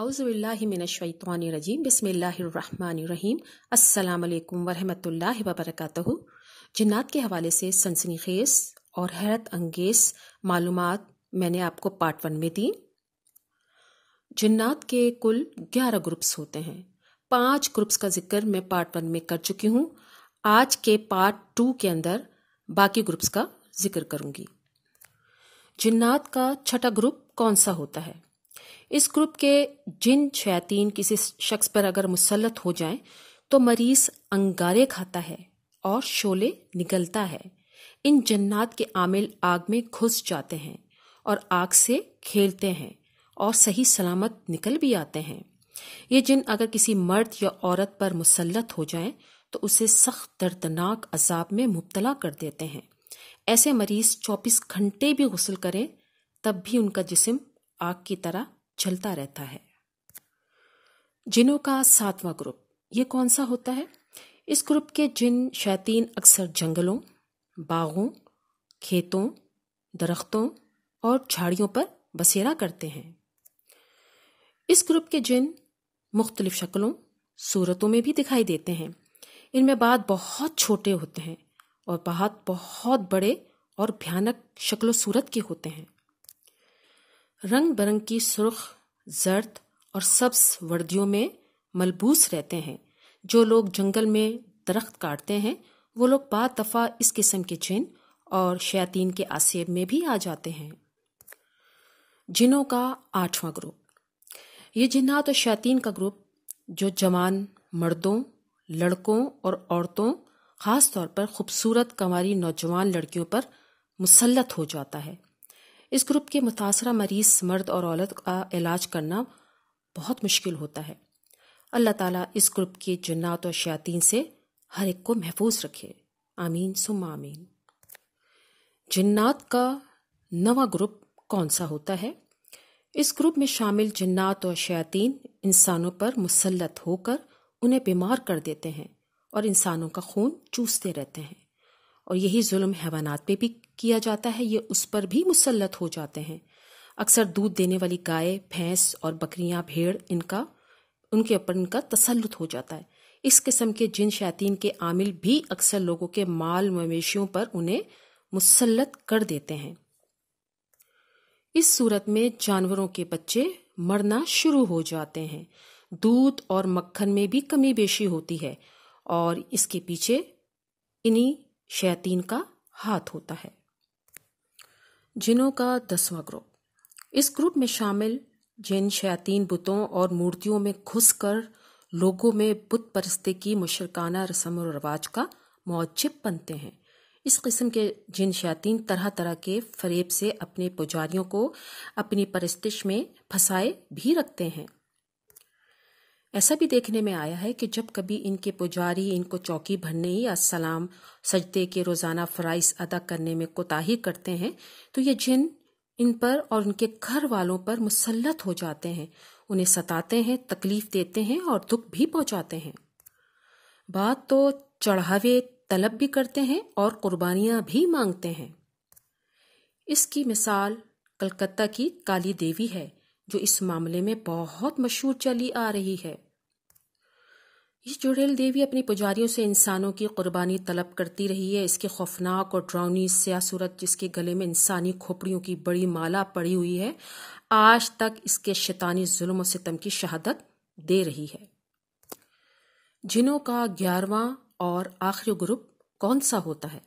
अउज़बिल्लिमिनशैतरजीम बसमीम अल्लाम वरहमल वबरक जन्नात के हवाले से सनसनी खेस और हैरत अंगेज मालूम मैंने आपको पार्ट वन में दी जन्नात के कुल ग्यारह ग्रुप्स होते हैं पाँच ग्रुप्स का जिक्र मैं पार्ट वन में कर चुकी हूँ आज के पार्ट टू के अंदर बाकी ग्रुप्स का जिक्र करूँगी जन्नात का छठा ग्रुप कौन सा होता है इस ग्रुप के जिन शैतीन किसी शख्स पर अगर मुसलत हो जाएं तो मरीज अंगारे खाता है और शोले निकलता है इन जन्नात के आमिल आग में घुस जाते हैं और आग से खेलते हैं और सही सलामत निकल भी आते हैं ये जिन अगर किसी मर्द या औरत पर मुसलत हो जाएं तो उसे सख्त दर्दनाक अजाब में मुबतला कर देते हैं ऐसे मरीज 24 घंटे भी गसल करें तब भी उनका जिस्म आग की तरह चलता रहता है जिनों का सातवां ग्रुप ये कौन सा होता है इस ग्रुप के जिन शैतीन अक्सर जंगलों बागों खेतों दरख्तों और झाड़ियों पर बसेरा करते हैं इस ग्रुप के जिन मुख्तलिफ शक्लों सूरतों में भी दिखाई देते हैं इनमें बाद बहुत छोटे होते हैं और बाद बहुत बड़े और भयानक शक्ल सूरत के होते हैं रंग बरंग की सुर्ख जर्द और सब्स वर्दियों में मलबूस रहते हैं जो लोग जंगल में दरख्त काटते हैं वो लोग बाद दफ़ा इस किस्म के जिन और शैतीन के आसेब में भी आ जाते हैं जिनों का आठवां ग्रुप ये जिन्ना तो शैतीन का ग्रुप जो जवान मर्दों लड़कों और औरतों ख़ास तौर पर खूबसूरत कंवारी नौजवान लड़कियों पर मुसलत हो जाता है इस ग्रुप के मुतासर मरीज मर्द और औरत का इलाज करना बहुत मुश्किल होता है अल्लाह ताला इस ग्रुप के जन्नात और शयातीन से हर एक को महफूज रखे आमीन सुम आमीन जन्नात का नवा ग्रुप कौन सा होता है इस ग्रुप में शामिल जन्नात और शयातीन इंसानों पर मुसलत होकर उन्हें बीमार कर देते हैं और इंसानों का खून चूसते रहते हैं और यही जुल्म हैवानात पे भी किया जाता है ये उस पर भी मुसलत हो जाते हैं अक्सर दूध देने वाली गाय भैंस और बकरियां भेड़ इनका उनके ऊपर इनका तसलुत हो जाता है इस किस्म के जिन शैतीन के आमिल भी अक्सर लोगों के माल मवेशियों पर उन्हें मुसलत कर देते हैं इस सूरत में जानवरों के बच्चे मरना शुरू हो जाते हैं दूध और मक्खन में भी कमी बेशी होती है और इसके पीछे इन्हीं शैतीन का हाथ होता है जिनों का दसवां ग्रुप इस ग्रुप में शामिल जिन शयातीन बुतों और मूर्तियों में घुस कर लोगों में बुत परस्ती की मुशरकाना रस्म और रवाज का मौजिब बनते हैं इस किस्म के जिन शयातीन तरह तरह के फरेब से अपने पुजारियों को अपनी परस्तिश में फंसाए भी रखते हैं ऐसा भी देखने में आया है कि जब कभी इनके पुजारी इनको चौकी भरने या सलाम सजदे के रोज़ाना फ़राइज अदा करने में कोताही करते हैं तो ये जिन इन पर और उनके घर वालों पर मुसलत हो जाते हैं उन्हें सताते हैं तकलीफ देते हैं और दुख भी पहुंचाते हैं बात तो चढ़ावे तलब भी करते हैं और कुर्बानियां भी मांगते हैं इसकी मिसाल कलकत्ता की काली देवी है जो इस मामले में बहुत मशहूर चली आ रही है ये चुड़ैल देवी अपनी पुजारियों से इंसानों की कुर्बानी तलब करती रही है इसके खौफनाक और ड्राउनी सियासूरत जिसके गले में इंसानी खोपड़ियों की बड़ी माला पड़ी हुई है आज तक इसके शैतानी जुल्म और सितम की शहादत दे रही है जिनों का ग्यारहवां और आखिरी ग्रुप कौन सा होता है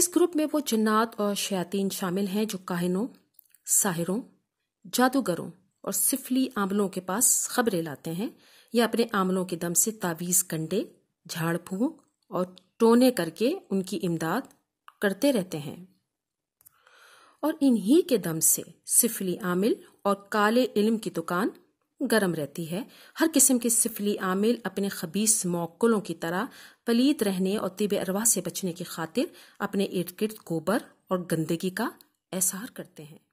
इस ग्रुप में वो जन्नात और शयातीन शामिल हैं जो काहिनों साहिरों जादूगरों और सिफली आमलों के पास खबरें लाते हैं या अपने आमलों के दम से तावीज कंडे झाड़ फूक और टोने करके उनकी इमदाद करते रहते हैं और इन्हीं के दम से सिफली आमिल और काले इल्म की दुकान गर्म रहती है हर किस्म के सिफली आमिल अपने खबीस मौकलों की तरह पलीत रहने और तिब अरवा से बचने की खातिर अपने इर्द गिर्द गोबर और गंदगी का एहसार करते हैं